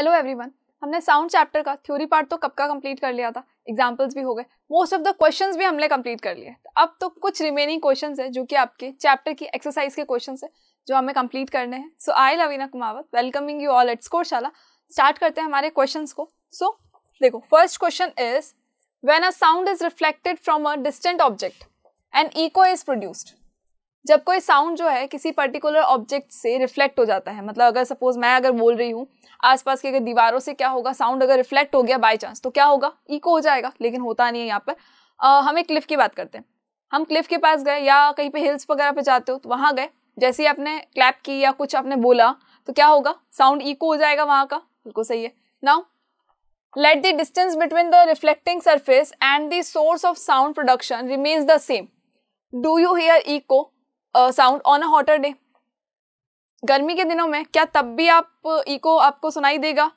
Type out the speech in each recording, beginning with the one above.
Hello everyone हमने sound chapter का theory part तो कब का कंप्लीट कर लिया था एग्जांपल्स भी हो गए मोस्ट ऑफ द क्वेश्चंस भी हमने कंप्लीट कर लिए तो अब तो कुछ रिमेनिंग क्वेश्चंस हैं जो कि आपके चैप्टर की एक्सरसाइज के क्वेश्चन हैं जो हमें कंप्लीट करने हैं so I Lavina Kumawat welcoming you all at Shala start करते हैं हमारे क्वेश्चन को सो so, देखो first question is when a sound is reflected from a distant object and echo is produced जब कोई साउंड जो है किसी पर्टिकुलर ऑब्जेक्ट से रिफ्लेक्ट हो जाता है मतलब अगर सपोज मैं अगर बोल रही हूँ आसपास की अगर दीवारों से क्या होगा साउंड अगर रिफ्लेक्ट हो गया बाई चांस तो क्या होगा इको हो जाएगा लेकिन होता नहीं है यहाँ पर आ, हम एक क्लिफ की बात करते हैं हम क्लिफ के पास गए या कहीं पे हिल्स वगैरह पे जाते हो तो वहाँ गए जैसे ही आपने क्लैप की या कुछ आपने बोला तो क्या होगा साउंड इको हो जाएगा वहाँ का बिल्कुल सही है now let the distance between the reflecting surface and the source of sound production remains the same do you hear echo sound on a hotter day गर्मी के दिनों में क्या तब भी आप इको आपको सुनाई देगा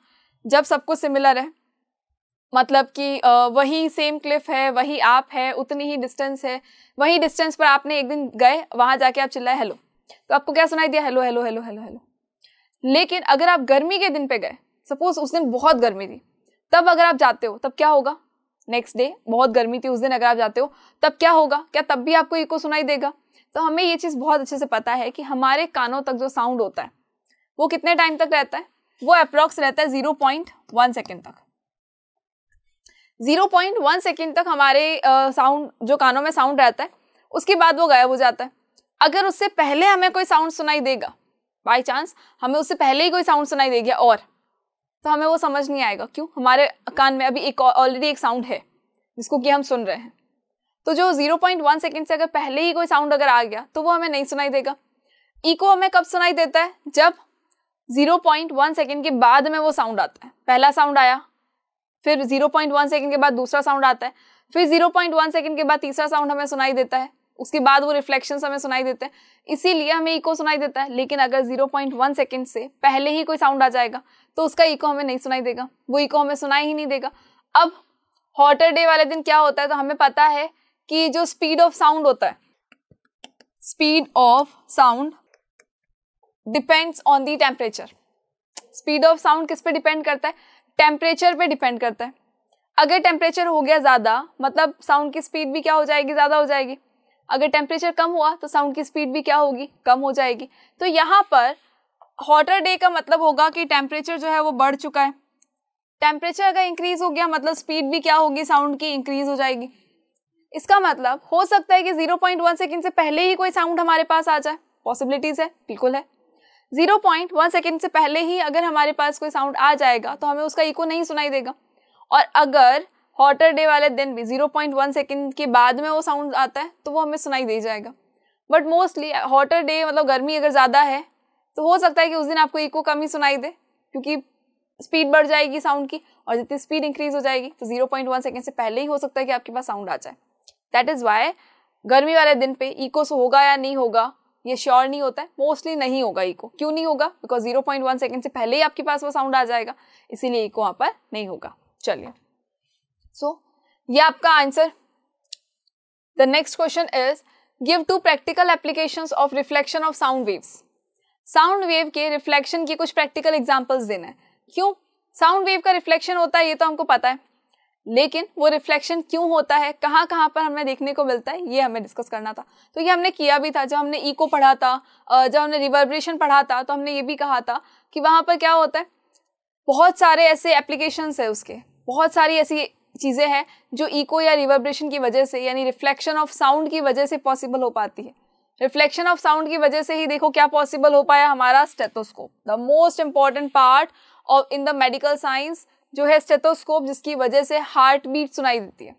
जब सब कुछ सिमिलर है मतलब कि वही सेम क्लिफ है वही आप है उतनी ही डिस्टेंस है वही डिस्टेंस पर आपने एक दिन गए वहाँ जाके आप चिल्लाए हेलो तो आपको क्या सुनाई दिया hello hello hello hello hello लेकिन अगर आप गर्मी के दिन पे गए सपोज उस दिन बहुत गर्मी थी तब अगर आप जाते हो तब क्या होगा नेक्स्ट डे बहुत गर्मी थी उस दिन अगर आप जाते हो तब क्या होगा क्या तब भी आपको इको सुनाई देगा तो हमें ये चीज़ बहुत अच्छे से पता है कि हमारे कानों तक जो साउंड होता है वो कितने टाइम तक रहता है वो अप्रॉक्स रहता है जीरो पॉइंट वन सेकेंड तक जीरो पॉइंट वन सेकेंड तक हमारे साउंड uh, जो कानों में साउंड रहता है उसके बाद वो गायब हो जाता है अगर उससे पहले हमें कोई साउंड सुनाई देगा बाई चांस हमें उससे पहले ही कोई साउंड सुनाई देगा और तो हमें वो समझ नहीं आएगा क्यों हमारे कान में अभी एक ऑलरेडी एक साउंड है जिसको कि हम सुन रहे हैं तो जो 0.1 सेकेंड से अगर पहले ही कोई साउंड अगर आ गया तो वो हमें नहीं सुनाई देगा इको हमें कब सुनाई देता है जब 0.1 सेकेंड के बाद में वो साउंड आता है पहला साउंड आया फिर 0.1 सेकेंड के बाद दूसरा साउंड आता है फिर 0.1 सेकेंड के बाद तीसरा साउंड हमें सुनाई देता है उसके बाद वो रिफ्लेक्शन हमें सुनाई देते हैं इसीलिए हमें इको सुनाई देता है लेकिन अगर वन सेकेंड से पहले ही कोई साउंड आ जाएगा तो उसका इको हमें नहीं सुनाई देगा वो इको हमें सुनाई ही नहीं देगा अब हॉटर डे वाले दिन क्या होता है तो हमें पता है कि जो स्पीड ऑफ साउंड होता है speed of sound depends on the temperature speed of sound किस पे डिपेंड करता है टेम्परेचर पे डिपेंड करता है अगर टेम्परेचर हो गया ज़्यादा मतलब साउंड की स्पीड भी क्या हो जाएगी ज़्यादा हो जाएगी अगर टेम्परेचर कम हुआ तो साउंड की स्पीड भी क्या होगी कम हो जाएगी तो यहाँ पर हॉटर डे का मतलब होगा कि टेम्परेचर जो है वो बढ़ चुका है टेम्परेचर अगर इंक्रीज हो गया मतलब स्पीड भी क्या होगी साउंड की इंक्रीज हो जाएगी इसका मतलब हो सकता है कि 0.1 सेकेंड से पहले ही कोई साउंड हमारे पास आ जाए पॉसिबिलिटीज है बिल्कुल है 0.1 सेकेंड से पहले ही अगर हमारे पास कोई साउंड आ जाएगा तो हमें उसका इको नहीं सुनाई देगा और अगर हॉटर डे वाले दिन भी 0.1 सेकेंड के बाद में वो साउंड आता है तो वो हमें सुनाई दे जाएगा बट मोस्टली हॉटर डे मतलब गर्मी अगर ज़्यादा है तो हो सकता है कि उस दिन आपको इको कम ही सुनाई दे क्योंकि स्पीड बढ़ जाएगी साउंड की और जितनी स्पीड इंक्रीज हो जाएगी तो 0.1 सेकेंड से पहले ही हो सकता है कि आपके पास साउंड आ जाए दैट इज़ वाई गर्मी वाले दिन पे इको सो होगा या नहीं होगा ये श्योर नहीं होता है मोस्टली नहीं होगा इको क्यों नहीं होगा because zero point one second से पहले ही आपके पास वो साउंड आ जाएगा इसीलिए इको वहाँ पर नहीं होगा चलिए सो so, ये आपका answer the next question is give two practical application of reflection of sound waves sound wave के रिफ्लेक्शन के कुछ प्रैक्टिकल एग्जाम्पल्स देना है क्यों साउंड वेव का रिफ्लेक्शन होता है ये तो हमको पता है लेकिन वो रिफ्लेक्शन क्यों होता है कहाँ कहाँ पर हमें देखने को मिलता है ये हमें डिस्कस करना था तो ये हमने किया भी था जब हमने ईको पढ़ा था जब हमने रिवर्ब्रेशन पढ़ा था तो हमने ये भी कहा था कि वहाँ पर क्या होता है बहुत सारे ऐसे एप्लीकेशंस है उसके बहुत सारी ऐसी चीज़ें हैं जो ईको या रिवर्ब्रेशन की वजह से यानी रिफ्लेक्शन ऑफ साउंड की वजह से पॉसिबल हो पाती है रिफ्लेक्शन ऑफ साउंड की वजह से ही देखो क्या पॉसिबल हो पाया हमारा stethoscope the most important part of in the medical science जो है स्टेथोस्कोप जिसकी वजह से हार्ट बीट सुनाई देती है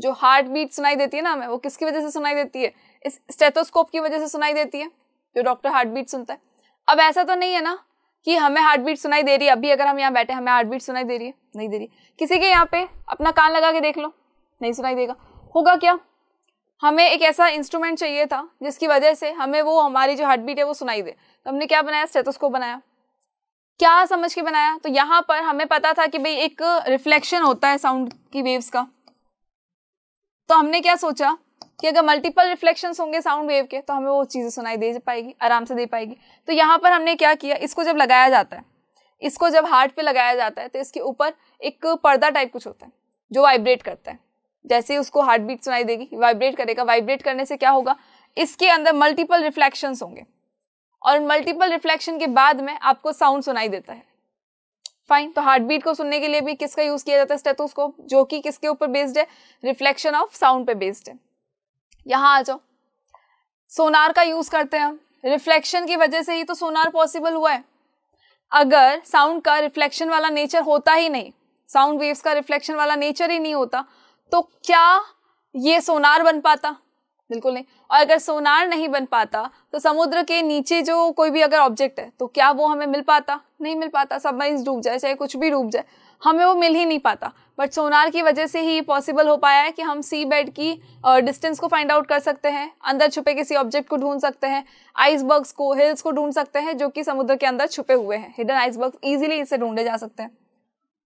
जो हार्ट बीट सुनाई देती है ना हमें वो किसकी वजह से सुनाई देती है इस स्टेथोस्कोप की वजह से सुनाई देती है जो डॉक्टर हार्ट बीट सुनता है अब ऐसा तो नहीं है ना कि हमें हार्ट बीट सुनाई दे रही है अभी अगर हम यहाँ बैठे हमें हार्ट बीट सुनाई दे रही है नहीं दे रही किसी के यहाँ पे अपना कान लगा के देख लो नहीं सुनाई देगा होगा क्या हमें एक ऐसा इंस्ट्रूमेंट चाहिए था जिसकी वजह से हमें वो हमारी जो हार्ट बीट है वो सुनाई दे तो हमने क्या बनाया स्टेथोस्कोप बनाया क्या समझ के बनाया तो यहाँ पर हमें पता था कि भाई एक रिफ्लेक्शन होता है साउंड की वेव्स का तो हमने क्या सोचा कि अगर मल्टीपल रिफ्लेक्शन होंगे साउंड वेव के तो हमें वो चीज़ें सुनाई दे पाएगी आराम से दे पाएगी तो यहाँ पर हमने क्या किया इसको जब लगाया जाता है इसको जब हार्ट पे लगाया जाता है तो इसके ऊपर एक पर्दा टाइप कुछ होता है जो वाइब्रेट करता है जैसे उसको हार्ट बीट सुनाई देगी वाइब्रेट करेगा वाइब्रेट करने से क्या होगा इसके अंदर मल्टीपल रिफ्लेक्शंस होंगे और मल्टीपल रिफ्लेक्शन के बाद में आपको साउंड सुनाई देता है फाइन तो हार्ट बीट को सुनने के लिए भी किसका यूज किया जाता है स्टेथोस्कोप जो कि किसके ऊपर बेस्ड है रिफ्लेक्शन ऑफ साउंड पे बेस्ड है यहाँ आ जाओ सोनार का यूज करते हैं हम रिफ्लेक्शन की वजह से ही तो सोनार पॉसिबल हुआ है अगर साउंड का रिफ्लेक्शन वाला नेचर होता ही नहीं साउंड वेव्स का रिफ्लेक्शन वाला नेचर ही नहीं होता तो क्या ये सोनार बन पाता बिल्कुल नहीं और अगर सोनार नहीं बन पाता तो समुद्र के नीचे जो कोई भी अगर ऑब्जेक्ट है तो क्या वो हमें मिल पाता नहीं मिल पाता सब सबमरीन डूब जाए चाहे कुछ भी डूब जाए हमें वो मिल ही नहीं पाता बट सोनार की वजह से ही पॉसिबल हो पाया है कि हम सी बेड की डिस्टेंस को फाइंड आउट कर सकते हैं अंदर छुपे किसी ऑब्जेक्ट को ढूंढ सकते हैं आइसबर्ग्स को हिल्स को ढूंढ सकते हैं जो कि समुद्र के अंदर छुपे हुए हैं हिडन आइसबर्ग्स ईजिली इसे ढूंढे जा सकते हैं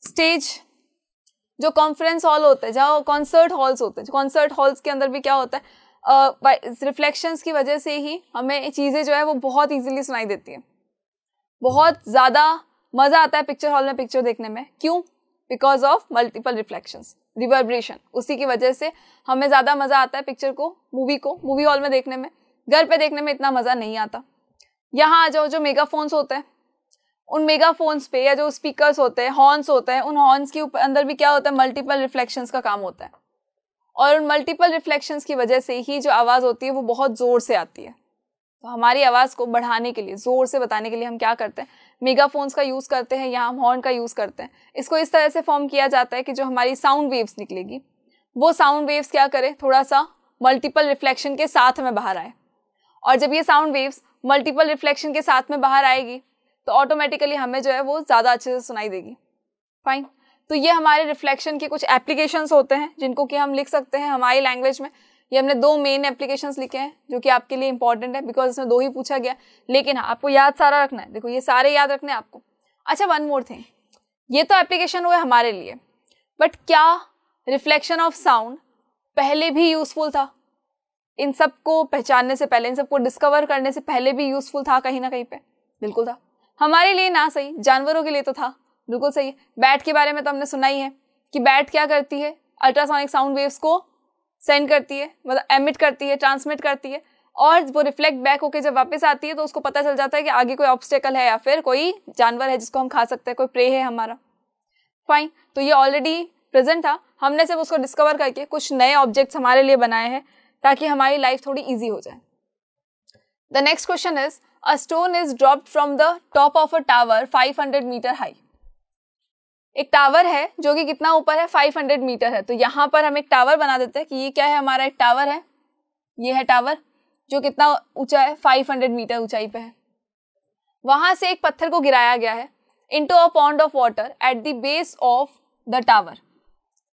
स्टेज जो कॉन्फ्रेंस हॉल होते हैं जहाँ कॉन्सर्ट हॉल्स होते हैं कॉन्सर्ट हॉल्स के अंदर भी क्या होता है रिफ्लेक्शंस uh, की वजह से ही हमें चीज़ें जो है वो बहुत ईजिली सुनाई देती हैं बहुत ज़्यादा मज़ा आता है पिक्चर हॉल में पिक्चर देखने में क्यों because of multiple reflections reverberation उसी की वजह से हमें ज़्यादा मज़ा आता है पिक्चर को मूवी को मूवी हॉल में देखने में घर पे देखने में इतना मज़ा नहीं आता यहाँ आ जाओ जो मेगा फोन्स होते हैं उन मेगा फोन्स पे या जो स्पीकर्स होते हैं हॉर्न्स होते हैं उन हॉर्न्स के ऊपर अंदर भी क्या होता है मल्टीपल रिफ्लेक्शंस का काम होता है और उन मल्टीपल रिफ्लेक्शंस की वजह से ही जो आवाज़ होती है वो बहुत ज़ोर से आती है तो हमारी आवाज़ को बढ़ाने के लिए ज़ोर से बताने के लिए हम क्या करते हैं मेगाफोन्स का यूज़ करते हैं या हम हॉर्न का यूज़ करते हैं इसको इस तरह से फॉर्म किया जाता है कि जो हमारी साउंड वेव्स निकलेगी वो साउंड वेव्स क्या करें थोड़ा सा मल्टीपल रिफ्लेक्शन के साथ में बाहर आए और जब ये साउंड वेव्स मल्टीपल रिफ्लेक्शन के साथ में बाहर आएगी तो ऑटोमेटिकली हमें जो है वो ज़्यादा अच्छे से सुनाई देगी फाइन तो ये हमारे रिफ्लेक्शन के कुछ एप्लीकेशंस होते हैं जिनको कि हम लिख सकते हैं हमारी लैंग्वेज में ये हमने दो मेन एप्लीकेशंस लिखे हैं जो कि आपके लिए इंपॉर्टेंट है बिकॉज इसमें दो ही पूछा गया लेकिन हाँ आपको याद सारा रखना है देखो ये सारे याद रखने हैं आपको अच्छा वन मोर थिंग ये तो एप्लीकेशन हुए हमारे लिए बट क्या रिफ्लेक्शन ऑफ साउंड पहले भी यूज़फुल था इन सब को पहचानने से पहले इन सब को डिस्कवर करने से पहले भी यूज़फुल था कहीं ना कहीं पे बिल्कुल था हमारे लिए ना सही जानवरों के लिए तो था बिल्कुल सही है बैट के बारे में तो हमने सुना ही है कि बैट क्या करती है अल्ट्रासोनिक साउंड वेव्स को सेंड करती है मतलब एमिट करती है ट्रांसमिट करती है और वो रिफ्लेक्ट बैक होकर जब वापस आती है तो उसको पता चल जाता है कि आगे कोई ऑब्स्टेकल है या फिर कोई जानवर है जिसको हम खा सकते हैं कोई प्रे है हमारा फाइन तो ये ऑलरेडी प्रेजेंट था हमने सिर्फ उसको डिस्कवर करके कुछ नए ऑब्जेक्ट्स हमारे लिए बनाए हैं ताकि हमारी लाइफ थोड़ी ईजी हो जाए the next question is a stone is dropped from the top of a tower 500 metre high एक टावर है जो कि कितना ऊपर है 500 मीटर है तो यहाँ पर हम एक टावर बना देते हैं कि ये क्या है हमारा एक टावर है ये है टावर जो कितना ऊंचा है 500 मीटर ऊंचाई पे है वहाँ से एक पत्थर को गिराया गया है into a pond of water at the base of the tower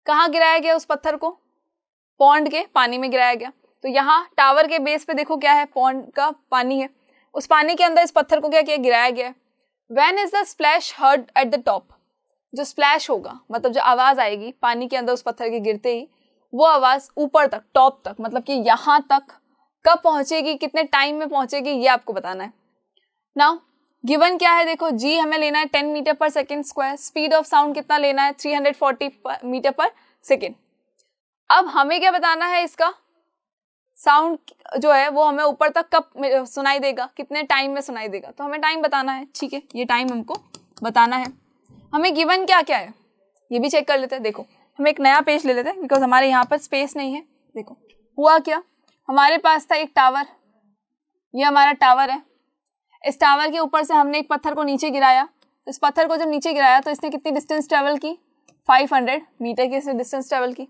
कहाँ गिराया गया उस पत्थर को पॉन्ड के पानी में गिराया गया तो यहाँ टावर के बेस पे देखो क्या है पॉन्ड का पानी है उस पानी के अंदर इस पत्थर को क्या किया गिराया गया है when is the splash heard at the top जो स्प्लैश होगा मतलब जो आवाज़ आएगी पानी के अंदर उस पत्थर के गिरते ही वो आवाज़ ऊपर तक टॉप तक मतलब कि यहाँ तक कब पहुँचेगी कितने टाइम में पहुँचेगी ये आपको बताना है नाउ गिवन क्या है देखो जी हमें लेना है ten meter per second square speed of sound कितना लेना है three hundred forty meter per second अब हमें क्या बताना है इसका साउंड जो है वो हमें ऊपर तक कब सुनाई देगा कितने टाइम में सुनाई देगा तो हमें टाइम बताना है ठीक है ये टाइम हमको बताना है हमें गिवन क्या क्या है ये भी चेक कर लेते हैं देखो हम एक नया पेज ले लेते हैं बिकॉज हमारे यहाँ पर स्पेस नहीं है देखो हुआ क्या हमारे पास था एक टावर ये हमारा टावर है इस टावर के ऊपर से हमने एक पत्थर को नीचे गिराया इस पत्थर को जब नीचे गिराया तो इसने कितनी डिस्टेंस ट्रेवल की 500 मीटर की इसने डिस्टेंस ट्रेवल की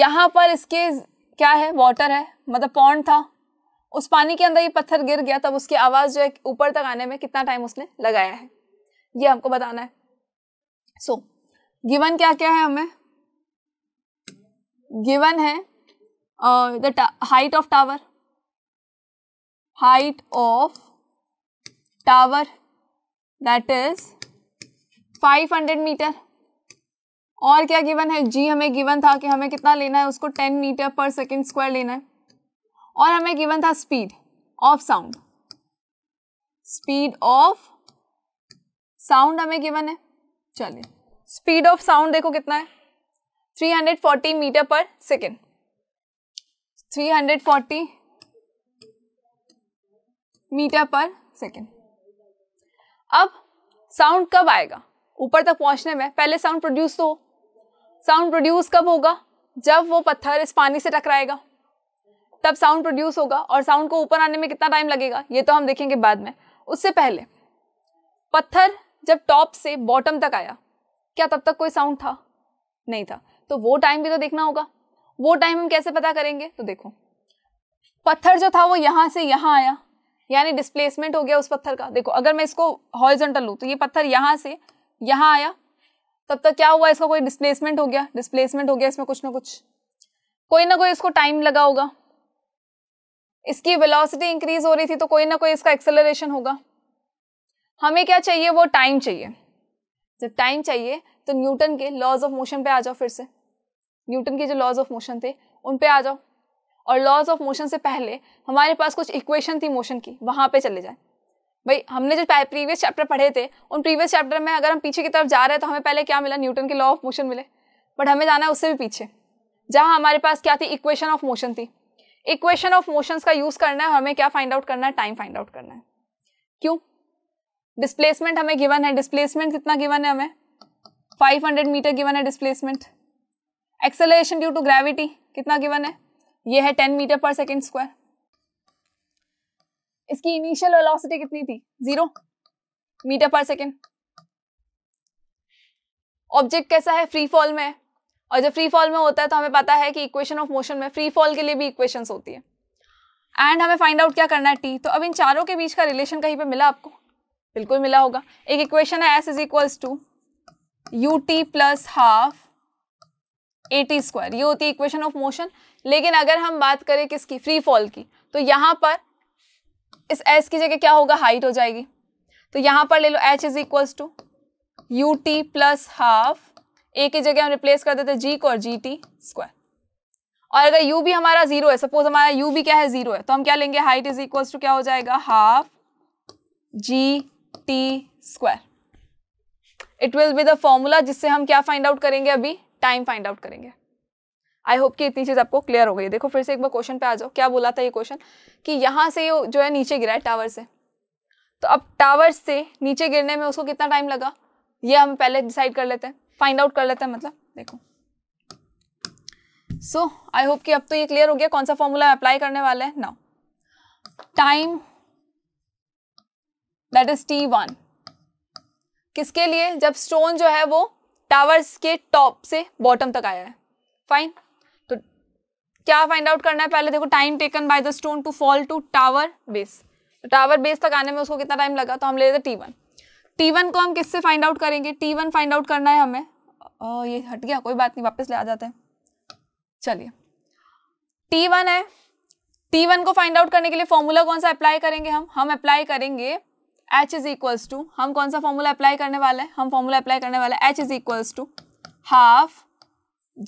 यहाँ पर इसके क्या है वाटर है मतलब पॉन्ड था उस पानी के अंदर ये पत्थर गिर गया तब उसकी आवाज़ जो है ऊपर तक आने में कितना टाइम उसने लगाया है ये हमको बताना है सो so, गिवन क्या क्या है हमें गिवन है the height of tower height of tower that is 500 meter और क्या गिवन है जी हमें गिवन था कि हमें कितना लेना है उसको 10 मीटर पर सेकेंड स्क्वायर लेना है और हमें गिवन था speed of sound speed of sound हमें गिवन है चलिए स्पीड ऑफ साउंड देखो कितना है 340 meter per second 340 meter per second अब साउंड कब आएगा ऊपर तक पहुंचने में पहले साउंड प्रोड्यूस तो हो साउंड प्रोड्यूस कब होगा जब वो पत्थर इस पानी से टकराएगा तब साउंड प्रोड्यूस होगा और साउंड को ऊपर आने में कितना टाइम लगेगा ये तो हम देखेंगे बाद में उससे पहले पत्थर जब टॉप से बॉटम तक आया क्या तब तक कोई साउंड था नहीं था तो वो टाइम भी तो देखना होगा वो टाइम हम कैसे पता करेंगे तो देखो पत्थर जो था वो यहाँ से यहाँ आया यानी डिस्प्लेसमेंट हो गया उस पत्थर का देखो अगर मैं इसको हॉरिजॉन्टल लूँ तो ये पत्थर यहाँ से यहाँ आया तब तक क्या हुआ इसका कोई डिस्प्लेसमेंट हो गया डिस्प्लेसमेंट हो गया इसमें कुछ ना कुछ कोई ना कोई इसको टाइम लगा होगा इसकी वेलोसिटी इंक्रीज हो रही थी तो कोई ना कोई इसका एक्सेलरेशन होगा हमें क्या चाहिए वो टाइम चाहिए जब टाइम चाहिए तो न्यूटन के लॉज ऑफ मोशन पे आ जाओ फिर से न्यूटन के जो लॉज ऑफ मोशन थे उन पे आ जाओ और लॉज ऑफ मोशन से पहले हमारे पास कुछ इक्वेशन थी मोशन की वहाँ पे चले जाए भाई हमने जो प्रीवियस चैप्टर पढ़े थे उन प्रीवियस चैप्टर में अगर हम पीछे की तरफ जा रहे हैं तो हमें पहले क्या मिला न्यूटन के लॉ ऑफ मोशन मिले बट हमें जाना है उससे भी पीछे जहाँ हमारे पास क्या थी इक्वेशन ऑफ मोशन थी इक्वेशन ऑफ मोशंस का यूज़ करना है हमें क्या फाइंड आउट करना है टाइम फाइंड आउट करना है क्यों डिस्प्लेसमेंट हमें गिवन है डिस्प्लेसमेंट कितना गिवन है हमें 500 मीटर गिवन है displacement acceleration due to gravity कितना गिवन है ये है 10 मीटर पर सेकेंड स्क्वायर इसकी इनिशियल वेलोसिटी कितनी थी zero meter per second object कैसा है फ्री फॉल में और जब फ्री फॉल में होता है तो हमें पता है कि इक्वेशन ऑफ मोशन में फ्री फॉल के लिए भी इक्वेशंस होती है एंड हमें फाइंड आउट क्या करना है टी तो अब इन चारों के बीच का रिलेशन कहीं पे मिला आपको बिल्कुल मिला होगा एक इक्वेशन है s is equals to u t plus half a t square ये होती है इक्वेशन ऑफ मोशन लेकिन अगर हम बात करें किसकी फ्री फॉल की तो यहाँ पर इस एस की जगह क्या होगा हाइट हो जाएगी तो यहाँ पर ले लो h is equals to u t plus half a की जगह हम रिप्लेस कर देते जी को और जी टी स्क्वायर और अगर यू भी हमारा जीरो है सपोज हमारा यू भी क्या है जीरो है तो हम क्या लेंगे हाइट इज इक्वल्स टू क्या हो जाएगा half g t square it will be the formula जिससे हम क्या फाइंड आउट करेंगे अभी टाइम फाइंड आउट करेंगे आई होप कि इतनी चीज़ आपको क्लियर हो गई देखो फिर से एक बार क्वेश्चन पे आ जाओ क्या बोला था ये क्वेश्चन कि यहाँ से ये जो है नीचे गिरा है टावर से तो अब टावर से नीचे गिरने में उसको कितना टाइम लगा ये हम पहले डिसाइड कर लेते हैं फाइंड आउट कर लेते हैं मतलब देखो सो आई होप कि अब तो ये क्लियर हो गया कौन सा फॉर्मूला अप्लाई करने वाला है now time that is t one किसके लिए जब स्टोन जो है वो टावर्स के टॉप से बॉटम तक आया है फाइन तो क्या फाइंड आउट करना है पहले देखो time taken by the stone to fall to tower base तो टावर बेस तक आने में उसको कितना टाइम लगा तो हम ले लेते टी वन टी वन को हम किससे फाइंड आउट करेंगे टी वन फाइंड आउट करना है हमें ओ, ये हट गया कोई बात नहीं वापस ले आ जाते हैं चलिए टी वन है टी वन को फाइंड आउट करने के लिए फॉर्मूला कौन सा अप्लाई करेंगे हम हम अप्लाई करेंगे एच इज इक्वल्स टू हम कौन सा फॉर्मूला अप्लाई करने वाले हैं हम फॉर्मूला अप्लाई करने वाले h is equals to half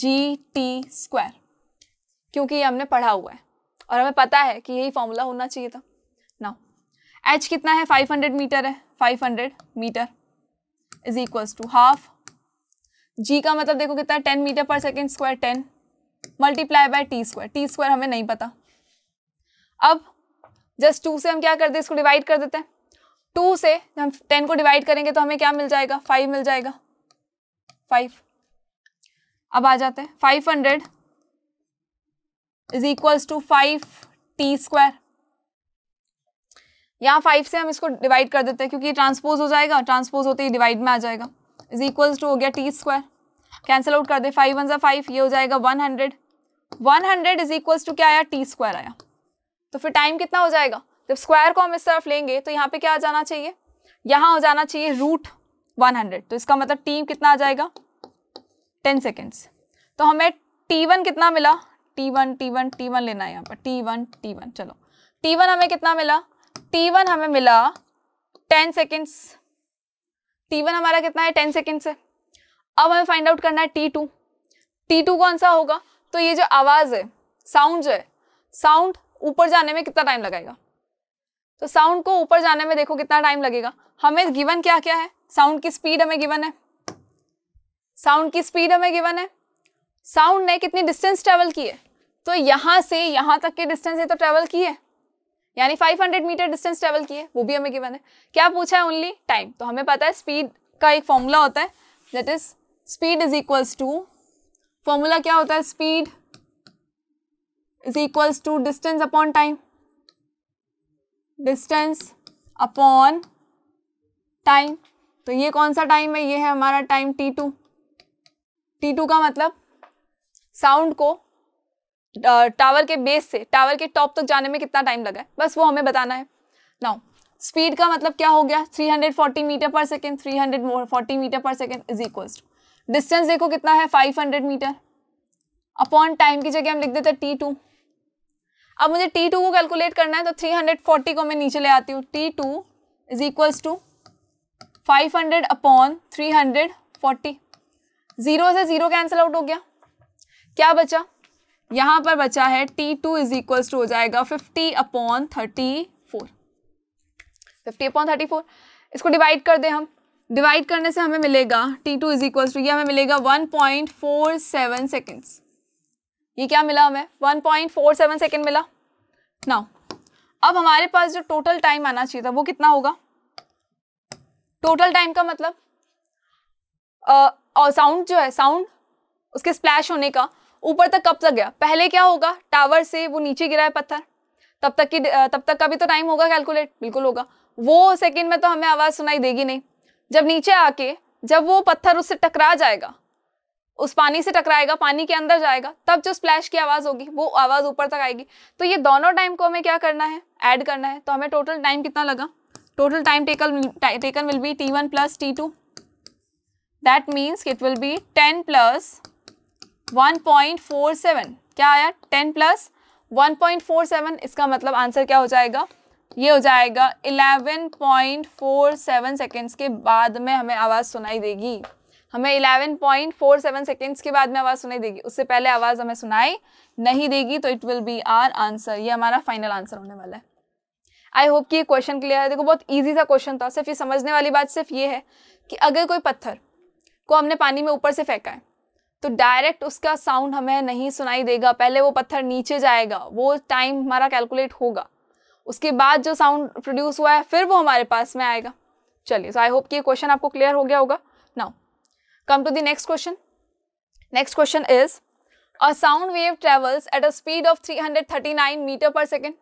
g t square क्योंकि ये हमने पढ़ा हुआ है और हमें पता है कि यही फॉर्मूला होना चाहिए था नाउ एच कितना है 500 मीटर है 500 meter is equals to half g का मतलब देखो कितना है meter per second square ten multiply by t square t square हमें नहीं पता अब जस्ट टू से हम क्या कर हैं इसको डिवाइड कर देते हैं टू से हम टेन को डिवाइड करेंगे तो हमें क्या मिल जाएगा फाइव मिल जाएगा फाइव अब आ जाते हैं five hundred is equals to five t square यहाँ फाइव से हम इसको डिवाइड कर देते हैं क्योंकि ट्रांसपोज हो जाएगा ट्रांसपोज होते ही डिवाइड में आ जाएगा इज इक्वल्स टू हो गया टी स्क्वायर कैंसिल आउट कर दे फाइव वन ज़ा फाइव ये हो जाएगा one hundred one hundred is equals to क्या आया टी स्क्वायर आया तो फिर टाइम कितना हो जाएगा जब स्क्वायर को हम इस तरफ लेंगे तो यहाँ पे क्या आ जाना चाहिए यहाँ हो जाना चाहिए रूट वन हंड्रेड तो इसका मतलब टी कितना आ जाएगा टेन सेकेंड्स तो हमें टी वन कितना मिला t one t one t one लेना है यहाँ पर टी वन टी वन चलो टी वन हमें कितना मिला टी वन हमें मिला टेन सेकेंड्स टी वन हमारा कितना है टेन सेकेंड्स है अब हमें फाइंड आउट करना है टी टू टी टू कौन सा होगा तो ये जो आवाज़ है साउंड जो है साउंड ऊपर जाने में कितना टाइम लगाएगा तो साउंड को ऊपर जाने में देखो कितना टाइम लगेगा हमें गिवन क्या क्या है साउंड की स्पीड हमें गिवन है साउंड की स्पीड हमें गिवन है साउंड ने कितनी डिस्टेंस ट्रेवल की है तो यहाँ से यहाँ तक के डिस्टेंस ने तो ट्रेवल की है यानी 500 मीटर डिस्टेंस ट्रेवल की है वो भी हमें गिवन है क्या पूछा है ओनली टाइम तो हमें पता है स्पीड का एक फॉर्मूला होता है that is speed is equals to formula क्या होता है speed is equals to distance upon time distance upon time तो ये कौन सा टाइम है ये है हमारा time t two t two का मतलब साउंड को टावर के बेस से टावर के टॉप तक तो जाने में कितना टाइम लगा है बस वो हमें बताना है नाउ स्पीड का मतलब क्या हो गया 340 meter per second 340 meter per second is equals distance देखो कितना है 500 मीटर अपॉन टाइम की जगह हम लिख देते हैं टी टू अब मुझे टी टू को कैलकुलेट करना है तो थ्री हंड्रेड फोर्टी को मैं नीचे ले आती हूँ t two is equals to five hundred upon three hundred forty zero से ज़ीरो कैंसिल आउट हो गया क्या बचा यहाँ पर बचा है t two is equals to हो जाएगा fifty upon thirty four fifty upon thirty four इसको डिवाइड कर दें हम डिवाइड करने से हमें मिलेगा t two is equals to ये हमें मिलेगा one point four seven seconds ये क्या मिला हमें one point four seven second मिला ना अब हमारे पास जो टोटल टाइम आना चाहिए था वो कितना होगा टोटल टाइम का मतलब और साउंड जो है साउंड उसके स्प्लैश होने का ऊपर तक कब तक गया पहले क्या होगा टावर से वो नीचे गिरा है पत्थर तब तक की तब तक का भी तो टाइम होगा कैलकुलेट बिल्कुल होगा वो सेकेंड में तो हमें आवाज़ सुनाई देगी नहीं जब नीचे आके जब वो पत्थर उससे टकरा जाएगा उस पानी से टकराएगा पानी के अंदर जाएगा तब जो स्प्लैश की आवाज़ होगी वो आवाज़ ऊपर तक आएगी तो ये दोनों टाइम को हमें क्या करना है ऐड करना है तो हमें टोटल टाइम कितना लगा total time taken taken will be t one plus t two that means it will be ten plus one point four seven क्या आया ten plus one point four seven इसका मतलब आंसर क्या हो जाएगा ये हो जाएगा eleven point four seven seconds के बाद में हमें आवाज़ सुनाई देगी हमें eleven point four seven seconds के बाद में आवाज़ सुनाई देगी उससे पहले आवाज़ हमें सुनाई नहीं देगी तो it will be our answer ये हमारा फाइनल आंसर होने वाला है आई होप कि ये क्वेश्चन क्लियर है देखो बहुत ईजी सा क्वेश्चन था सिर्फ ये समझने वाली बात सिर्फ ये है कि अगर कोई पत्थर को हमने पानी में ऊपर से फेंका है तो डायरेक्ट उसका साउंड हमें नहीं सुनाई देगा पहले वो पत्थर नीचे जाएगा वो टाइम हमारा कैलकुलेट होगा उसके बाद जो साउंड प्रोड्यूस हुआ है फिर वो हमारे पास में आएगा चलिए सो आई होप कि ये क्वेश्चन आपको क्लियर हो गया होगा now come to the next question next question is a sound wave travels at a speed of 339 meter per second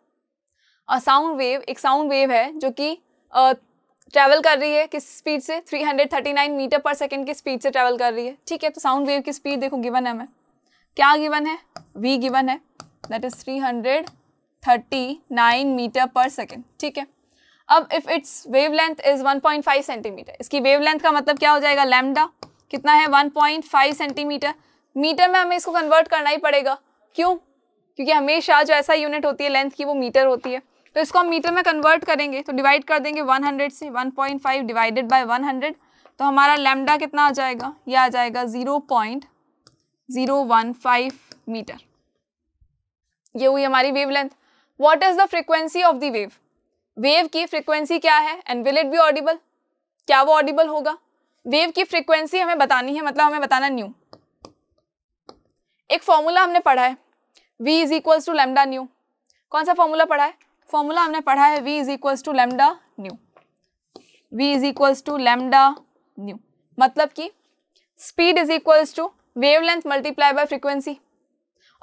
a sound wave एक sound wave है जो कि uh, ट्रैवल कर रही है किस स्पीड से 339 मीटर पर सेकंड की स्पीड से ट्रैवल कर रही है ठीक है तो साउंड वेव की स्पीड देखो गिवन है हमें क्या गिवन है वी गिवन है that is 339 meter per second ठीक है अब if it's wavelength is 1.5 centimeter इसकी वेवलेंथ का मतलब क्या हो जाएगा लैम्डा कितना है 1.5 सेंटीमीटर मीटर में हमें इसको कन्वर्ट करना ही पड़ेगा क्यों क्योंकि हमेशा जो ऐसा यूनिट होती है लेंथ की वो मीटर होती है तो इसको हम मीटर में कन्वर्ट करेंगे तो डिवाइड कर देंगे 100 से 1.5 डिवाइडेड बाय 100 तो हमारा लैम्डा कितना आ जाएगा ये आ जाएगा 0.015 मीटर ये हुई हमारी wave length what is the frequency of the wave wave की फ्रिक्वेंसी क्या है and will it be audible क्या वो ऑडिबल होगा वेव की फ्रीक्वेंसी हमें बतानी है मतलब हमें बताना न्यू एक फॉर्मूला हमने पढ़ा है v is equals to lambda nu कौन सा फॉर्मूला पढ़ा है फॉर्मूला हमने पढ़ा है v is equals to lambda nu v is equals to lambda nu मतलब कि speed is equals to wave length multiply by frequency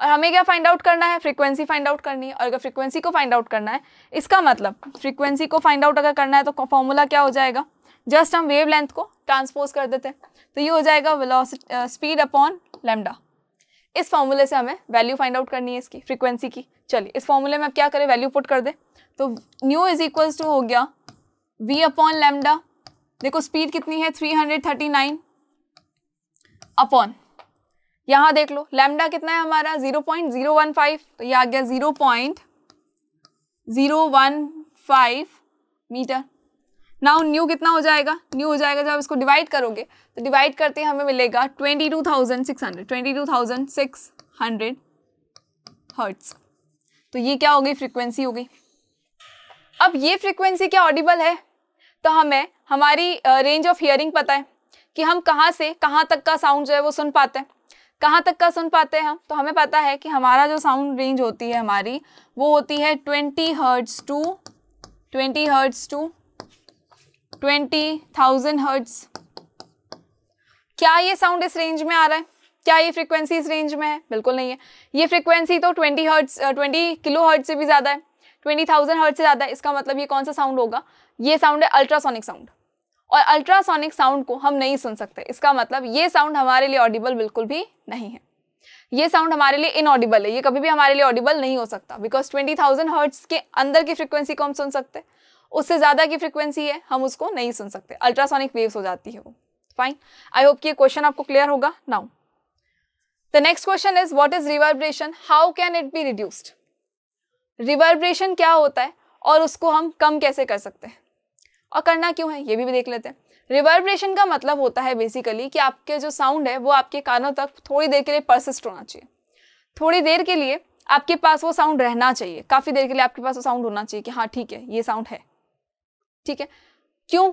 और हमें क्या फाइंड आउट करना है फ्रीक्वेंसी फाइंड आउट करनी है और अगर फ्रीक्वेंसी को फाइंड आउट करना है इसका मतलब फ्रीक्वेंसी को फाइंड आउट अगर करना है तो फॉर्मूला क्या हो जाएगा जस्ट हम वेव लेंथ को ट्रांसपोज कर देते हैं तो ये हो जाएगा स्पीड अपॉन लेमडा इस फॉर्मूले से हमें वैल्यू फाइंड आउट करनी है इसकी फ्रिक्वेंसी की चलिए इस फॉर्मूले में आप क्या करें वैल्यू पुट कर दें तो न्यू इज इक्वल टू हो गया वी अपॉन लेमडा देखो स्पीड कितनी है 339 अपॉन यहाँ देख लो लेमडा कितना है हमारा 0.015 तो ये आ गया 0.015 मीटर नाउ न्यू कितना हो जाएगा न्यू हो जाएगा जब आप इसको डिवाइड करोगे तो डिवाइड करते हैं हमें मिलेगा twenty two thousand six hundred twenty two thousand six hundred hertz तो ये क्या हो गई फ्रिक्वेंसी हो गई अब ये फ्रिक्वेंसी क्या ऑडिबल है तो हमें हमारी रेंज ऑफ हियरिंग पता है कि हम कहाँ से कहाँ तक का साउंड जो है वो सुन पाते हैं कहाँ तक का सुन पाते हैं हम तो हमें पता है कि हमारा जो साउंड रेंज होती है हमारी वो होती है twenty hertz to twenty hertz to twenty thousand hertz क्या ये साउंड इस रेंज में आ रहा है क्या ये फ्रिक्वेंसी इस रेंज में है बिल्कुल नहीं है ये फ्रिक्वेंसी तो twenty hertz twenty kilo hertz से भी ज़्यादा है ट्वेंटी थाउजेंड हर्ट से ज़्यादा है इसका मतलब ये कौन सा साउंड होगा ये साउंड है अल्ट्रासोनिक साउंड और अल्ट्रासोनिक साउंड को हम नहीं सुन सकते इसका मतलब ये साउंड हमारे लिए ऑडिबल बिल्कुल भी नहीं है ये साउंड हमारे लिए इनऑडिबल है ये कभी भी हमारे लिए ऑडिबल नहीं हो सकता बिकॉज ट्वेंटी थाउजेंड हर्ट्स के अंदर की फ्रिक्वेंसी को हम सुन सकते हैं उससे ज़्यादा की फ्रिक्वेंसी है हम उसको नहीं सुन सकते अल्ट्रासोनिक वेव्स हो जाती है वो फाइन आई होप कि ये क्वेश्चन आपको क्लियर होगा now the next question is what is reverberation how can it be reduced reverberation क्या होता है और उसको हम कम कैसे कर सकते हैं और करना क्यों है ये भी, भी देख लेते हैं रिवर्ब्रेशन का मतलब होता है बेसिकली कि आपके जो साउंड है वो आपके कानों तक थोड़ी देर के लिए परसिस्ट होना चाहिए थोड़ी देर के लिए आपके पास वो साउंड रहना चाहिए काफ़ी देर के लिए आपके पास वो साउंड होना चाहिए कि हाँ ठीक है ये साउंड है ठीक है क्यों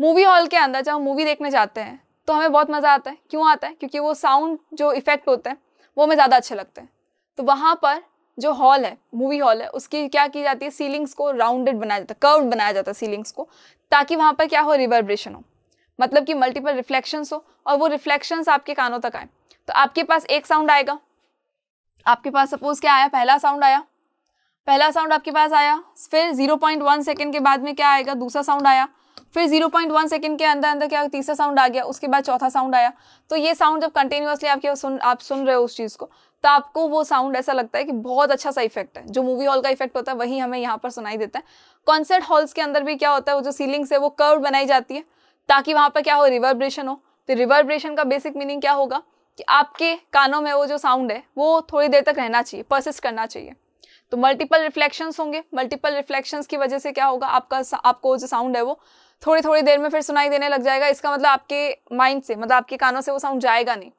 मूवी हॉल के अंदर जब हम मूवी देखने जाते हैं तो हमें बहुत मज़ा आता है क्यों आता है क्योंकि वो साउंड जो इफ़ेक्ट होता है वो हमें ज़्यादा अच्छे लगते हैं तो वहाँ पर जो हॉल है मूवी हॉल है उसकी क्या की जाती है सीलिंग्स को राउंडेड बनाया जाता है कर्व बनाया जाता है सीलिंग्स को ताकि वहाँ पर क्या हो रिवर्ब्रेशन हो मतलब कि मल्टीपल रिफ्लेक्शंस हो और वो रिफ्लेक्शंस आपके कानों तक आए तो आपके पास एक साउंड आएगा आपके पास सपोज क्या आया पहला साउंड आया पहला साउंड आपके पास आया फिर 0.1 सेकेंड के बाद में क्या आएगा दूसरा साउंड आया फिर 0.1 सेकंड के अंदर अंदर क्या तीसरा साउंड आ गया उसके बाद चौथा साउंड आया तो ये साउंड जब कंटिन्यूसली आपके सुन आप सुन रहे हो उस चीज़ को तो आपको वो साउंड ऐसा लगता है कि बहुत अच्छा सा इफेक्ट है जो मूवी हॉल का इफेक्ट होता है वही हमें यहाँ पर सुनाई देता है कॉन्सर्ट हॉल्स के अंदर भी क्या होता है वो जो सीलिंग्स है वो कर्व बनाई जाती है ताकि वहाँ पर क्या हो रिवर्ब्रेशन हो तो रिवर्ब्रेशन का बेसिक मीनिंग क्या होगा कि आपके कानों में वो जो साउंड है वो थोड़ी देर तक रहना चाहिए परसिस्ट करना चाहिए तो मल्टीपल रिफ्लेक्शंस होंगे मल्टीपल रिफ्लेक्शंस की वजह से क्या होगा आपका आपको जो साउंड है वो थोड़ी थोड़ी देर में फिर सुनाई देने लग जाएगा इसका मतलब आपके माइंड से मतलब आपके कानों से वो साउंड जाएगा नहीं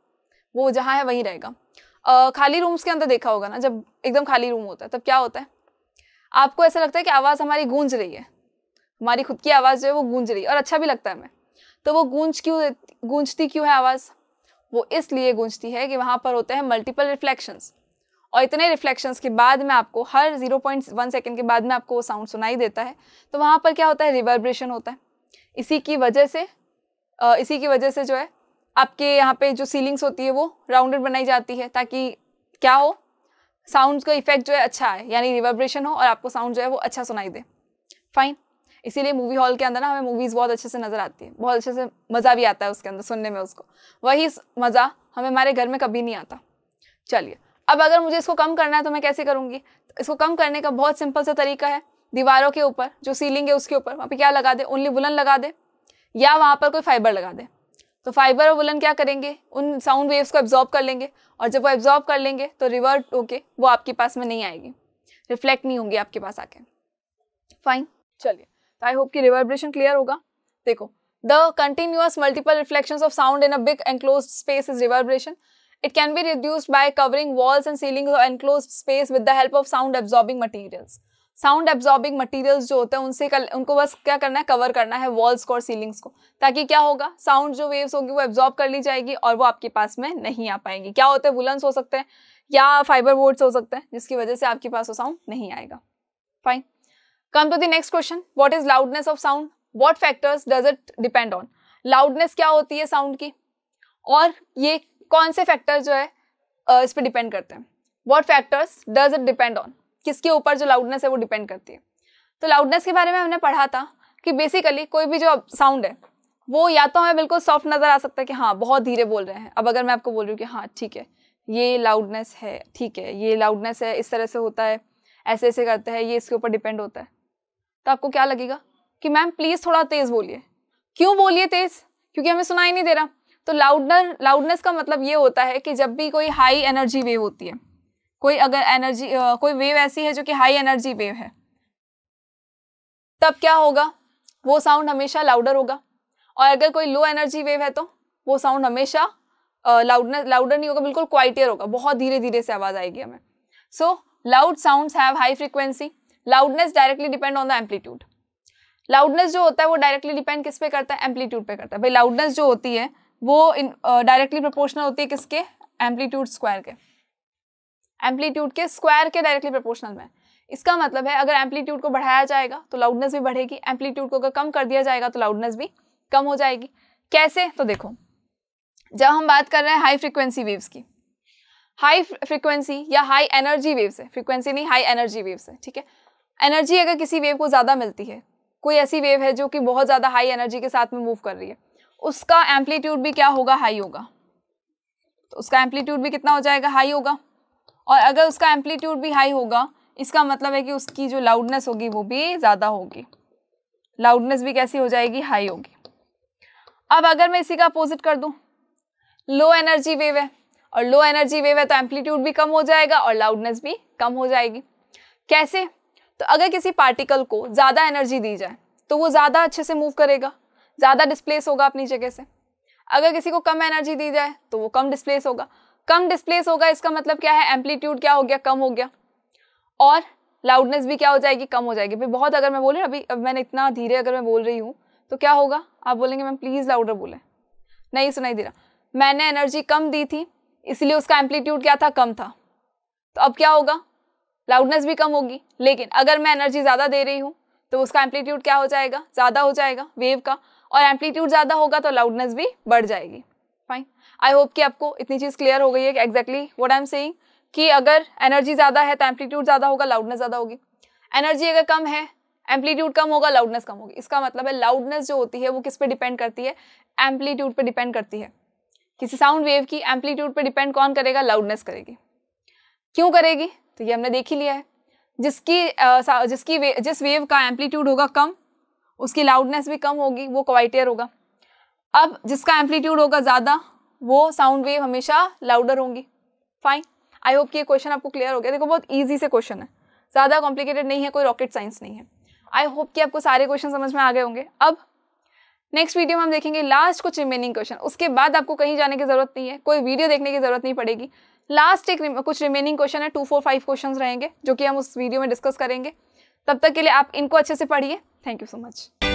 वो जहाँ है वहीं रहेगा खाली रूम्स के अंदर देखा होगा ना जब एकदम खाली रूम होता है तब क्या होता है आपको ऐसा लगता है कि आवाज़ हमारी गूंज रही है हमारी खुद की आवाज़ जो है वो गूंज रही है और अच्छा भी लगता है हमें तो वो गूंज क्यों गूंजती क्यों है आवाज़ वो इसलिए गूंजती है कि वहाँ पर होते हैं मल्टीपल रिफ्लेक्शंस और इतने रिफ्लेक्शंस के बाद में आपको हर 0.1 सेकेंड के बाद में आपको वो साउंड सुनाई देता है तो वहाँ पर क्या होता है रिवर्ब्रेशन होता है इसी की वजह से इसी की वजह से जो है आपके यहाँ पे जो सीलिंग्स होती है वो राउंडेड बनाई जाती है ताकि क्या हो साउंड का इफेक्ट जो है अच्छा है यानी रिवर्ब्रेशन हो और आपको साउंड जो है वो अच्छा सुनाई दे फाइन इसीलिए मूवी हॉल के अंदर ना हमें मूवीज़ बहुत अच्छे से नज़र आती है बहुत अच्छे से मज़ा भी आता है उसके अंदर सुनने में उसको वही मज़ा हमें हमारे घर में कभी नहीं आता चलिए अब अगर मुझे इसको कम करना है तो मैं कैसे करूँगी इसको कम करने का बहुत सिंपल सा तरीका है दीवारों के ऊपर जो सीलिंग है उसके ऊपर वहाँ पर क्या लगा दे ओनली वुलन लगा दे या वहाँ पर कोई फाइबर लगा दे तो फाइबर और वुलन क्या करेंगे उन साउंड वेव्स को एब्जॉर्ब कर लेंगे और जब वो एब्जॉर्ब कर लेंगे तो रिवर्ट होके वो आपके पास में नहीं आएगी रिफ्लेक्ट नहीं होंगी आपके पास आके फाइन चलिए तो आई होप कि रिवर्ब्रेशन क्लियर होगा देखो the continuous multiple reflection of sound in a big enclose space is reverberation It can be reduced by covering walls and ceilings or enclosed space with the help of sound absorbing materials. Sound absorbing materials जो होते हैं उनसे कल उनको बस क्या करना है कवर करना है वॉल्स को और सीलिंग्स को ताकि क्या होगा साउंड जो वेव्स होगी वो एब्जॉर्ब कर ली जाएगी और वो आपके पास में नहीं आ पाएंगी क्या होते हैं वुलन्स हो सकते हैं या फाइबर बोर्ड्स हो सकते हैं जिसकी वजह से आपके पास वो साउंड नहीं आएगा fine come to the next question what is loudness of sound what factors does it depend on loudness क्या होती है साउंड की और ये कौन से फैक्टर जो है uh, इस पर डिपेंड करते हैं what factors does it depend on किसके ऊपर जो लाउडनेस है वो डिपेंड करती है तो लाउडनेस के बारे में हमने पढ़ा था कि बेसिकली कोई भी जो साउंड है वो या तो हमें बिल्कुल सॉफ्ट नज़र आ सकता है कि हाँ बहुत धीरे बोल रहे हैं अब अगर मैं आपको बोल रही हूँ कि हाँ ठीक है ये लाउडनेस है ठीक है ये लाउडनेस है इस तरह से होता है ऐसे ऐसे करते हैं ये इसके ऊपर डिपेंड होता है तो आपको क्या लगेगा कि मैम प्लीज़ थोड़ा तेज़ बोलिए क्यों बोलिए तेज़ क्योंकि हमें सुनाई नहीं दे रहा तो लाउडनर लाउडनेस का मतलब ये होता है कि जब भी कोई हाई एनर्जी वेव होती है कोई अगर एनर्जी कोई वेव ऐसी है जो कि हाई एनर्जी वेव है तब क्या होगा वो साउंड हमेशा लाउडर होगा और अगर कोई लो एनर्जी वेव है तो वो साउंड हमेशा लाउडनेस लाउडर नहीं होगा बिल्कुल क्वाइटियर होगा बहुत धीरे धीरे से आवाज़ आएगी हमें so loud sounds have high frequency loudness directly depend on the amplitude loudness जो होता है वो डायरेक्टली डिपेंड किस पे करता है एम्पलीट्यूड पे करता है भाई लाउडनेस जो होती है वो डायरेक्टली प्रोपोर्शनल uh, होती है किसके एम्पलीट्यूड स्क्वायर के एम्पलीट्यूड के स्क्वायर के डायरेक्टली प्रोपोर्शनल में इसका मतलब है अगर एम्पलीट्यूड को बढ़ाया जाएगा तो लाउडनेस भी बढ़ेगी एम्पलीट्यूड को अगर कम कर दिया जाएगा तो लाउडनेस भी कम हो जाएगी कैसे तो देखो जब हम बात कर रहे हैं हाई फ्रिक्वेंसी वेव्स की हाई फ्रिक्वेंसी या हाई एनर्जी वेव से फ्रिक्वेंसी नहीं हाई एनर्जी वेव से ठीक है एनर्जी अगर किसी वेव को ज़्यादा मिलती है कोई ऐसी वेव है जो कि बहुत ज़्यादा हाई एनर्जी के साथ में मूव कर रही है उसका एम्पलीट्यूड भी क्या होगा हाई होगा तो उसका एम्पलीट्यूड भी कितना हो जाएगा हाई होगा और अगर उसका एम्पलीट्यूड भी हाई होगा इसका मतलब है कि उसकी जो लाउडनेस होगी वो भी ज़्यादा होगी लाउडनेस भी कैसी हो जाएगी हाई होगी अब अगर मैं इसी का अपोजिट कर दूँ लो एनर्जी वेव है और लो एनर्जी वेव है तो एम्पलीट्यूड भी कम हो जाएगा और लाउडनेस भी कम हो जाएगी कैसे तो अगर किसी पार्टिकल को ज़्यादा एनर्जी दी जाए तो वो ज़्यादा अच्छे से मूव करेगा ज़्यादा डिस्प्लेस होगा अपनी जगह से अगर किसी को कम एनर्जी दी जाए तो वो कम डिस्प्लेस होगा कम डिस्प्लेस होगा इसका मतलब क्या है एम्पलीट्यूड क्या हो गया कम हो गया और लाउडनेस भी क्या हो जाएगी कम हो जाएगी भाई बहुत अगर मैं बोलूँ अभी अब मैंने इतना धीरे अगर मैं बोल रही हूँ तो क्या होगा आप बोलेंगे मैम प्लीज़ लाउडर बोलें नहीं सुनाई दे रहा मैंने एनर्जी कम दी थी इसलिए उसका एम्पलीट्यूड क्या था कम था तो अब क्या होगा लाउडनेस भी कम होगी लेकिन अगर मैं एनर्जी ज़्यादा दे रही हूँ तो उसका एम्पलीट्यूड क्या हो जाएगा ज़्यादा हो जाएगा वेव का और एम्पलीट्यूड ज़्यादा होगा तो लाउडनेस भी बढ़ जाएगी फाइन आई होप कि आपको इतनी चीज़ क्लियर हो गई है कि exactly what I am saying कि अगर एनर्जी ज़्यादा है तो एम्पलीट्यूड ज़्यादा होगा लाउडनेस ज़्यादा होगी एनर्जी अगर कम है एम्पलीट्यूड कम होगा लाउडनेस कम होगी इसका मतलब है लाउडनेस जो होती है वो किस पे डिपेंड करती है एम्पलीट्यूड पे डिपेंड करती है किसी साउंड वेव की एम्पलीट्यूड पे डिपेंड कौन करेगा लाउडनेस करेगी क्यों करेगी तो ये हमने देख ही लिया है जिसकी जिसकी वे, जिस वेव का एम्पलीट्यूड होगा कम उसकी लाउडनेस भी कम होगी वो क्वाइटियर होगा अब जिसका एम्पलीट्यूड होगा ज़्यादा वो साउंड वेव हमेशा लाउडर होंगी फाइन आई होप कि ये क्वेश्चन आपको क्लियर हो गया देखो बहुत ईजी से क्वेश्चन है ज़्यादा कॉम्प्लिकेटेड नहीं है कोई रॉकेट साइंस नहीं है आई होप कि आपको सारे क्वेश्चन समझ में आ गए होंगे अब नेक्स्ट वीडियो में हम देखेंगे लास्ट कुछ रिमेनिंग क्वेश्चन उसके बाद आपको कहीं जाने की ज़रूरत नहीं है कोई वीडियो देखने की ज़रूरत नहीं पड़ेगी लास्ट एक कुछ रिमेनिंग क्वेश्चन है टू फोर फाइव क्वेश्चन रहेंगे जो कि हम उस वीडियो में डिस्कस करेंगे तब तक के लिए आप इनको अच्छे से पढ़िए Thank you so much.